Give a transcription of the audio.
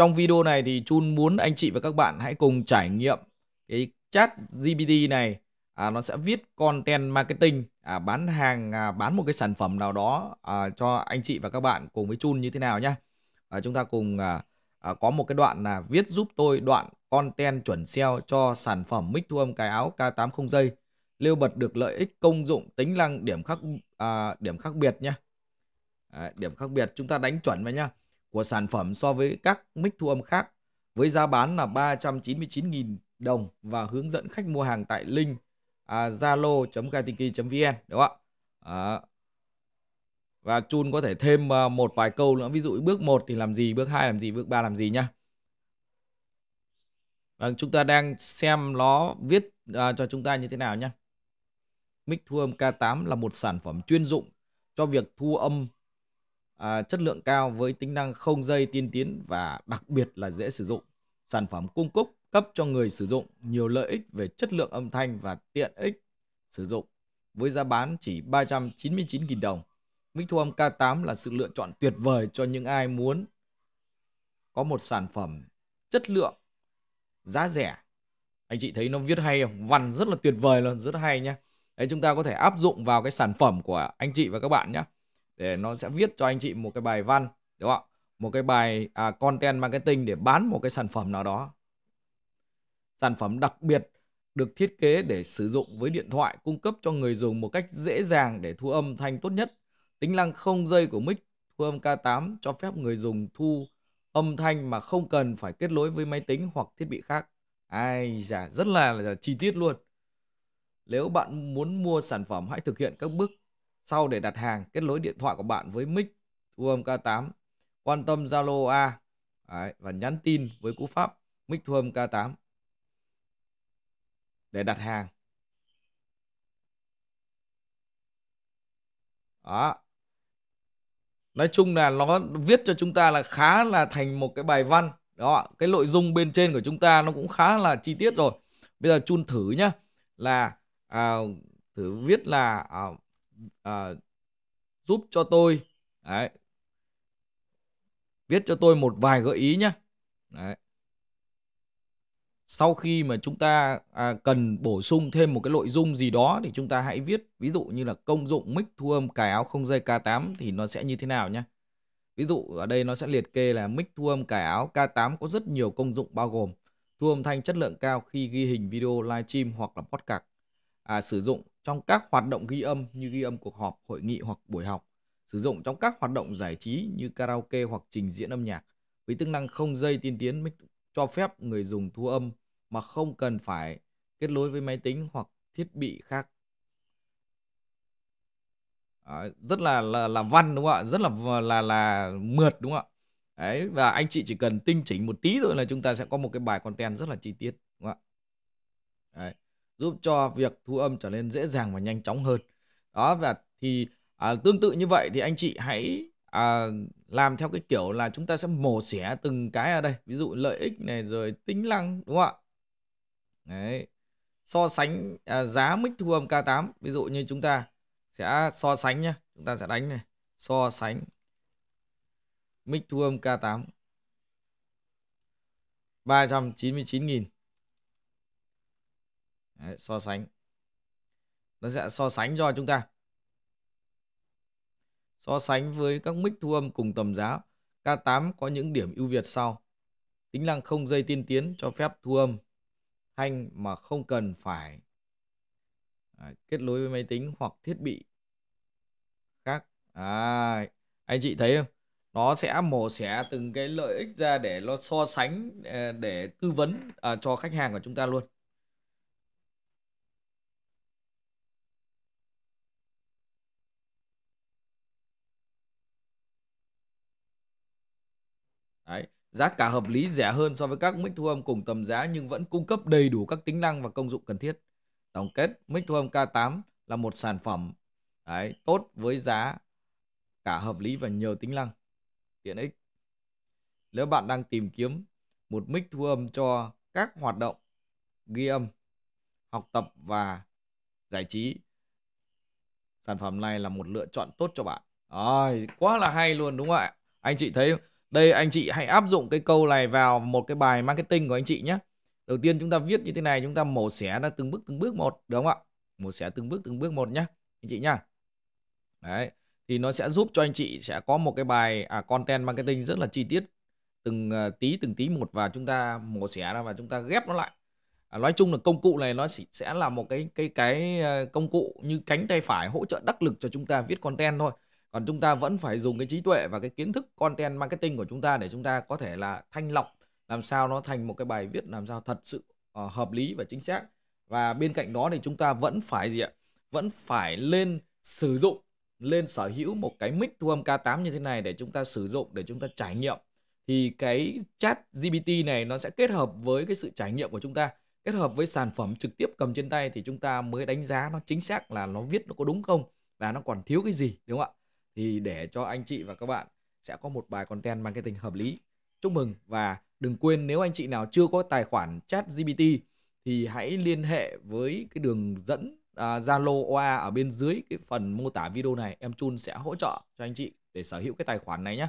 Trong video này thì Chun muốn anh chị và các bạn hãy cùng trải nghiệm cái chat GPT này à, nó sẽ viết content marketing à, bán hàng à, bán một cái sản phẩm nào đó à, cho anh chị và các bạn cùng với Chun như thế nào nhá. À, chúng ta cùng à, à, có một cái đoạn là viết giúp tôi đoạn content chuẩn SEO cho sản phẩm mic thu âm cái áo K80 giây lưu bật được lợi ích công dụng tính năng điểm khác à, điểm khác biệt nhé à, điểm khác biệt chúng ta đánh chuẩn vào nhá của sản phẩm so với các mic thu âm khác với giá bán là 399.000 đồng và hướng dẫn khách mua hàng tại link à, zalo.gatiki.vn đúng không ạ? À, và chun có thể thêm à, một vài câu nữa ví dụ bước 1 thì làm gì bước 2 làm gì bước 3 làm gì nhá vâng chúng ta đang xem nó viết à, cho chúng ta như thế nào nhá mic thu âm K8 là một sản phẩm chuyên dụng cho việc thu âm à, chất lượng cao với tính năng không dây tiên tiến và đặc biệt là dễ sử dụng. Sản phẩm cung cấp cấp cho người sử dụng nhiều lợi ích về chất lượng âm thanh và tiện ích sử dụng với giá bán chỉ 399.000 đồng. Mic thu âm K8 là sự lựa chọn tuyệt vời cho những ai muốn có một sản phẩm chất lượng, giá rẻ. Anh chị thấy nó viết hay không? Văn rất là tuyệt vời luôn, rất hay nhá. Đấy chúng ta có thể áp dụng vào cái sản phẩm của anh chị và các bạn nhé để nó sẽ viết cho anh chị một cái bài văn đúng không một cái bài à, content marketing để bán một cái sản phẩm nào đó sản phẩm đặc biệt được thiết kế để sử dụng với điện thoại cung cấp cho người dùng một cách dễ dàng để thu âm thanh tốt nhất tính năng không dây của mic thu âm K8 cho phép người dùng thu âm thanh mà không cần phải kết nối với máy tính hoặc thiết bị khác ai dạ rất là, là chi tiết luôn nếu bạn muốn mua sản phẩm hãy thực hiện các bước sau để đặt hàng kết nối điện thoại của bạn với mic thu âm K8 quan tâm Zalo A Đấy, và nhắn tin với cú pháp mic thu âm K8 để đặt hàng đó nói chung là nó viết cho chúng ta là khá là thành một cái bài văn đó cái nội dung bên trên của chúng ta nó cũng khá là chi tiết rồi bây giờ chun thử nhá là à, thử viết là à, à, giúp cho tôi đấy, viết cho tôi một vài gợi ý nhé. Đấy. Sau khi mà chúng ta à, cần bổ sung thêm một cái nội dung gì đó thì chúng ta hãy viết ví dụ như là công dụng mic thu âm cài áo không dây K8 thì nó sẽ như thế nào nhé. Ví dụ ở đây nó sẽ liệt kê là mic thu âm cài áo K8 có rất nhiều công dụng bao gồm thu âm thanh chất lượng cao khi ghi hình video livestream hoặc là podcast. À, sử dụng trong các hoạt động ghi âm như ghi âm cuộc họp, hội nghị hoặc buổi học, sử dụng trong các hoạt động giải trí như karaoke hoặc trình diễn âm nhạc. Với tính năng không dây tiên tiến cho phép người dùng thu âm mà không cần phải kết nối với máy tính hoặc thiết bị khác. À, rất là, là là văn đúng không ạ? Rất là là là mượt đúng không ạ? Đấy và anh chị chỉ cần tinh chỉnh một tí thôi là chúng ta sẽ có một cái bài content rất là chi tiết giúp cho việc thu âm trở nên dễ dàng và nhanh chóng hơn đó và thì à, tương tự như vậy thì anh chị hãy à, làm theo cái kiểu là chúng ta sẽ mổ xẻ từng cái ở đây ví dụ lợi ích này rồi tính năng đúng không ạ đấy so sánh à, giá mic thu âm K8 ví dụ như chúng ta sẽ so sánh nhá. chúng ta sẽ đánh này so sánh mic thu âm K8 399.000 Đấy, so sánh nó sẽ so sánh cho chúng ta so sánh với các mic thu âm cùng tầm giá K8 có những điểm ưu việt sau tính năng không dây tiên tiến cho phép thu âm thanh mà không cần phải à, kết nối với máy tính hoặc thiết bị khác à, anh chị thấy không nó sẽ mổ xẻ từng cái lợi ích ra để nó so sánh à, để tư vấn à, cho khách hàng của chúng ta luôn Giá cả hợp lý rẻ hơn so với các mic thu âm cùng tầm giá nhưng vẫn cung cấp đầy đủ các tính năng và công dụng cần thiết. Tổng kết, mic thu âm K8 là một sản phẩm đấy, tốt với giá cả hợp lý và nhiều tính năng tiện ích. Nếu bạn đang tìm kiếm một mic thu âm cho các hoạt động ghi âm, học tập và giải trí, sản phẩm này là một lựa chọn tốt cho bạn. Rồi, quá là hay luôn đúng không ạ? Anh chị thấy đây anh chị hãy áp dụng cái câu này vào một cái bài marketing của anh chị nhé đầu tiên chúng ta viết như thế này chúng ta mổ xẻ ra từng bước từng bước một đúng không ạ mổ xẻ từng bước từng bước một nhé anh chị nhá đấy thì nó sẽ giúp cho anh chị sẽ có một cái bài à, content marketing rất là chi tiết từng à, tí từng tí một và chúng ta mổ xẻ ra và chúng ta ghép nó lại à, nói chung là công cụ này nó sẽ là một cái cái cái à, công cụ như cánh tay phải hỗ trợ đắc lực cho chúng ta viết content thôi còn chúng ta vẫn phải dùng cái trí tuệ và cái kiến thức content marketing của chúng ta để chúng ta có thể là thanh lọc làm sao nó thành một cái bài viết làm sao thật sự uh, hợp lý và chính xác và bên cạnh đó thì chúng ta vẫn phải gì ạ vẫn phải lên sử dụng lên sở hữu một cái mic thu âm K8 như thế này để chúng ta sử dụng để chúng ta trải nghiệm thì cái chat GPT này nó sẽ kết hợp với cái sự trải nghiệm của chúng ta kết hợp với sản phẩm trực tiếp cầm trên tay thì chúng ta mới đánh giá nó chính xác là nó viết nó có đúng không và nó còn thiếu cái gì đúng không ạ thì để cho anh chị và các bạn sẽ có một bài content marketing hợp lý. Chúc mừng và đừng quên nếu anh chị nào chưa có tài khoản chat GPT thì hãy liên hệ với cái đường dẫn à, Zalo uh, OA ở bên dưới cái phần mô tả video này em Chun sẽ hỗ trợ cho anh chị để sở hữu cái tài khoản này nhé.